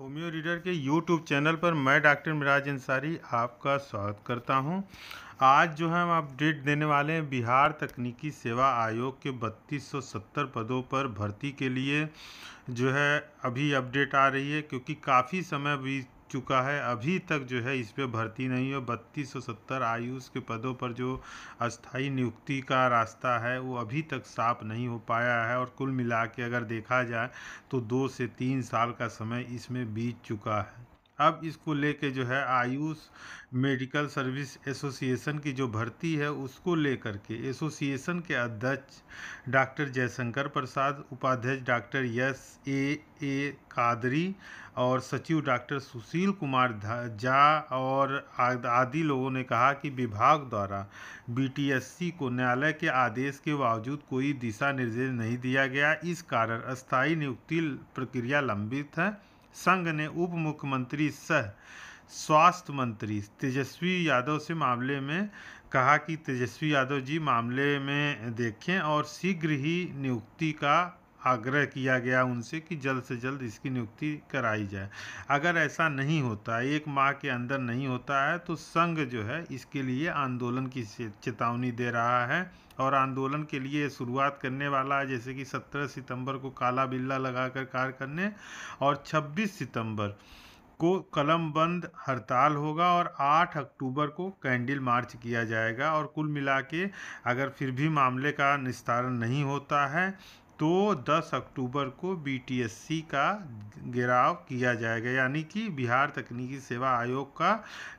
homeo reader के YouTube channel पर मैं डॉक्टर मिराज अंसारी आपका स्वागत करता हूं आज जो है हम अपडेट देने वाले हैं बिहार तकनीकी सेवा आयोग के 3270 पदों पर भर्ती के लिए जो है अभी अपडेट आ रही है क्योंकि काफ़ी समय बीत चुका है अभी तक जो है इस पर भर्ती नहीं हो बत्तीस सौ सत्तर आयुष के पदों पर जो अस्थाई नियुक्ति का रास्ता है वो अभी तक साफ नहीं हो पाया है और कुल मिला के अगर देखा जाए तो दो से तीन साल का समय इसमें बीत चुका है अब इसको लेके जो है आयुष मेडिकल सर्विस एसोसिएशन की जो भर्ती है उसको लेकर के एसोसिएशन के अध्यक्ष डॉक्टर जयशंकर प्रसाद उपाध्यक्ष doctor S A A Qadri और सचिव डॉक्टर सुशील कुमार झा और आदि लोगों ने कहा कि विभाग द्वारा बीटीएससी को न्यायालय के आदेश के बावजूद कोई दिशा निर्देश नहीं दिया गया इस कारण अस्थायी नियुक्ति प्रक्रिया लंबित है संघ ने उप मुख्यमंत्री सह स्वास्थ्य मंत्री तेजस्वी यादव से मामले में कहा कि तेजस्वी यादव जी मामले में देखें और शीघ्र ही नियुक्ति का आग्रह किया गया उनसे कि जल्द से जल्द इसकी नियुक्ति कराई जाए अगर ऐसा नहीं होता एक माह के अंदर नहीं होता है तो संघ जो है इसके लिए आंदोलन की चेतावनी दे रहा है और आंदोलन के लिए शुरुआत करने वाला है जैसे कि 17 सितंबर को काला बिल्ला लगाकर कार्य करने और 26 सितंबर को कलम बंद हड़ताल होगा और 8 अक्टूबर को कैंडल मार्च किया जाएगा और कुल मिला के अगर फिर भी मामले का निस्तारण नहीं होता है तो 10 अक्टूबर को बीटीएससी का घेराव किया जाएगा यानी कि बिहार तकनीकी सेवा आयोग का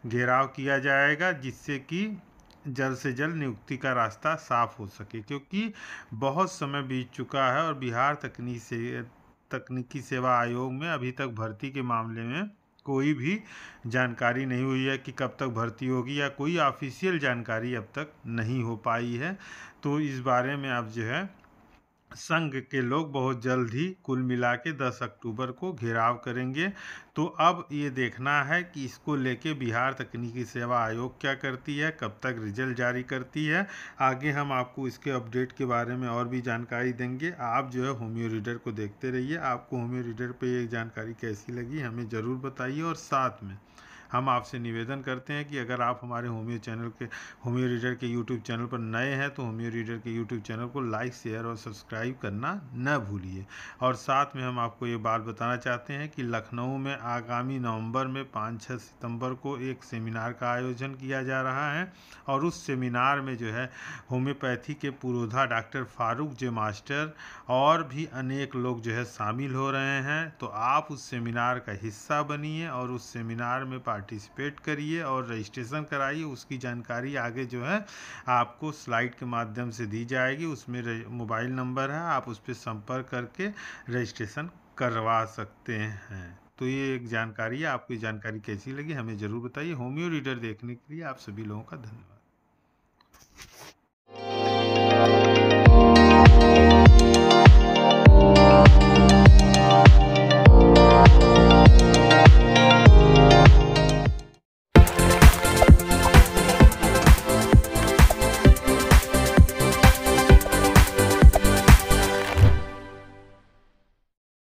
घेराव किया जाएगा जिससे कि जल्द से जल्द नियुक्ति का रास्ता साफ हो सके क्योंकि बहुत समय बीत चुका है और बिहार तकनीक से तकनीकी सेवा आयोग में अभी तक भर्ती के मामले में कोई भी जानकारी नहीं हुई है कि कब तक भर्ती होगी या कोई ऑफिशियल जानकारी अब तक नहीं हो पाई है तो इस बारे में अब जो है संघ के लोग बहुत जल्द ही कुल मिला के दस अक्टूबर को घेराव करेंगे तो अब ये देखना है कि इसको लेके बिहार तकनीकी सेवा आयोग क्या करती है कब तक रिजल्ट जारी करती है आगे हम आपको इसके अपडेट के बारे में और भी जानकारी देंगे आप जो है होम्यो रीडर को देखते रहिए आपको होम्यो रीडर पर ये जानकारी कैसी लगी हमें ज़रूर बताइए और साथ में हम आपसे निवेदन करते हैं कि अगर आप हमारे होम्यो चैनल के होम्यो रीडर के यूट्यूब चैनल पर नए हैं तो होम्यो रीडर के यूट्यूब चैनल को लाइक शेयर और सब्सक्राइब करना न भूलिए और साथ में हम आपको ये बात बताना चाहते हैं कि लखनऊ में आगामी नवंबर में पाँच छः सितंबर को एक सेमिनार का आयोजन किया जा रहा है और उस सेमिनार में जो है होम्योपैथी के पुरोधा डॉक्टर फारूक जे मास्टर और भी अनेक लोग जो है शामिल हो रहे हैं तो आप उस सेमिनार का हिस्सा बनिए और उस सेमिनार में पार्ट पार्टिसिपेट करिए और रजिस्ट्रेशन कराइए उसकी जानकारी आगे जो है आपको स्लाइड के माध्यम से दी जाएगी उसमें मोबाइल नंबर है आप उस पर संपर्क करके रजिस्ट्रेशन करवा सकते हैं तो ये एक जानकारी है आपको जानकारी कैसी लगी हमें ज़रूर बताइए होम्यो रीडर देखने के लिए आप सभी लोगों का धन्यवाद